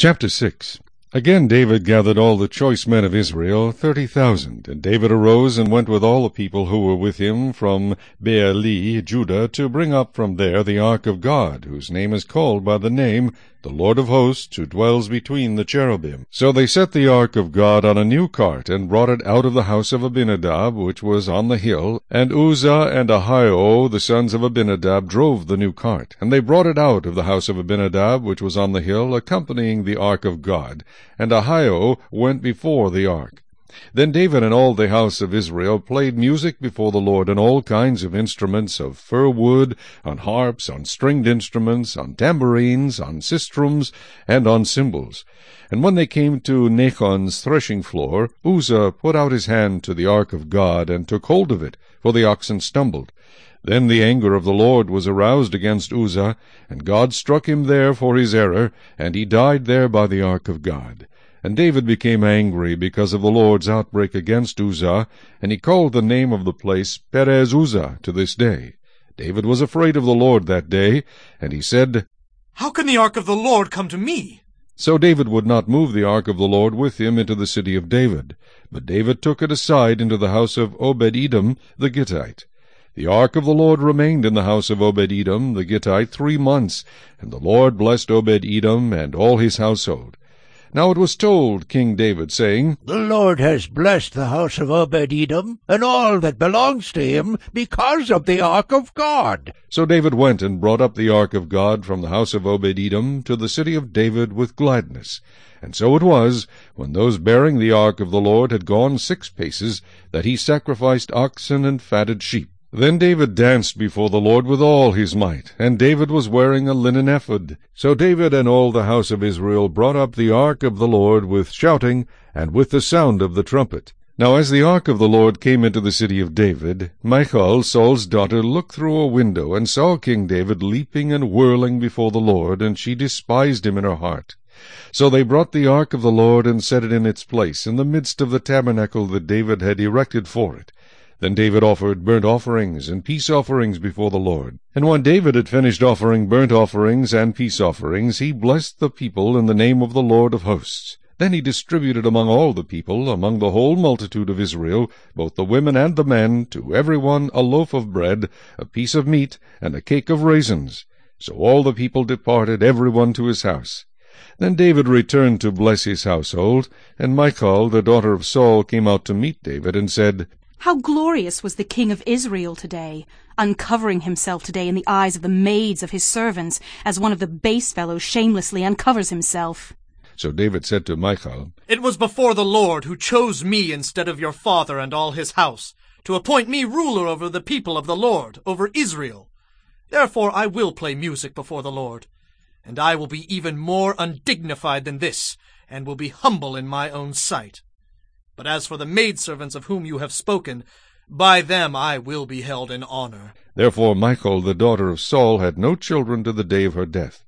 Chapter 6 Again David gathered all the choice men of Israel, thirty thousand. And David arose and went with all the people who were with him from Beali, Judah, to bring up from there the ark of God, whose name is called by the name the Lord of hosts, who dwells between the cherubim. So they set the ark of God on a new cart, and brought it out of the house of Abinadab, which was on the hill. And Uzzah and Ahio, the sons of Abinadab, drove the new cart. And they brought it out of the house of Abinadab, which was on the hill, accompanying the ark of God and Ahio went before the ark. Then David and all the house of Israel played music before the Lord on all kinds of instruments of fir wood, on harps, on stringed instruments, on tambourines, on sistrums, and on cymbals. And when they came to Nachon's threshing floor, Uzzah put out his hand to the ark of God, and took hold of it, for the oxen stumbled. Then the anger of the Lord was aroused against Uzzah, and God struck him there for his error, and he died there by the ark of God. And David became angry because of the Lord's outbreak against Uzzah, and he called the name of the place Perez Uzzah to this day. David was afraid of the Lord that day, and he said, How can the ark of the Lord come to me? So David would not move the ark of the Lord with him into the city of David. But David took it aside into the house of Obed-Edom the Gittite. The ark of the Lord remained in the house of Obed-Edom the Gittite three months, and the Lord blessed Obed-Edom and all his household. Now it was told King David, saying, The Lord has blessed the house of Obed-Edom, and all that belongs to him, because of the ark of God. So David went and brought up the ark of God from the house of Obed-Edom to the city of David with gladness. And so it was, when those bearing the ark of the Lord had gone six paces, that he sacrificed oxen and fatted sheep. Then David danced before the Lord with all his might, and David was wearing a linen ephod. So David and all the house of Israel brought up the ark of the Lord with shouting and with the sound of the trumpet. Now as the ark of the Lord came into the city of David, Michal, Saul's daughter, looked through a window and saw King David leaping and whirling before the Lord, and she despised him in her heart. So they brought the ark of the Lord and set it in its place, in the midst of the tabernacle that David had erected for it. Then David offered burnt offerings and peace offerings before the Lord. And when David had finished offering burnt offerings and peace offerings, he blessed the people in the name of the Lord of hosts. Then he distributed among all the people, among the whole multitude of Israel, both the women and the men, to every one a loaf of bread, a piece of meat, and a cake of raisins. So all the people departed, every one to his house. Then David returned to bless his household, and Michal, the daughter of Saul, came out to meet David, and said, how glorious was the King of Israel today, uncovering himself today in the eyes of the maids of his servants, as one of the base fellows shamelessly uncovers himself. So David said to Michal, It was before the Lord who chose me instead of your father and all his house, to appoint me ruler over the people of the Lord, over Israel. Therefore I will play music before the Lord, and I will be even more undignified than this, and will be humble in my own sight. But as for the maidservants of whom you have spoken, by them I will be held in honor. Therefore Michal, the daughter of Saul, had no children to the day of her death.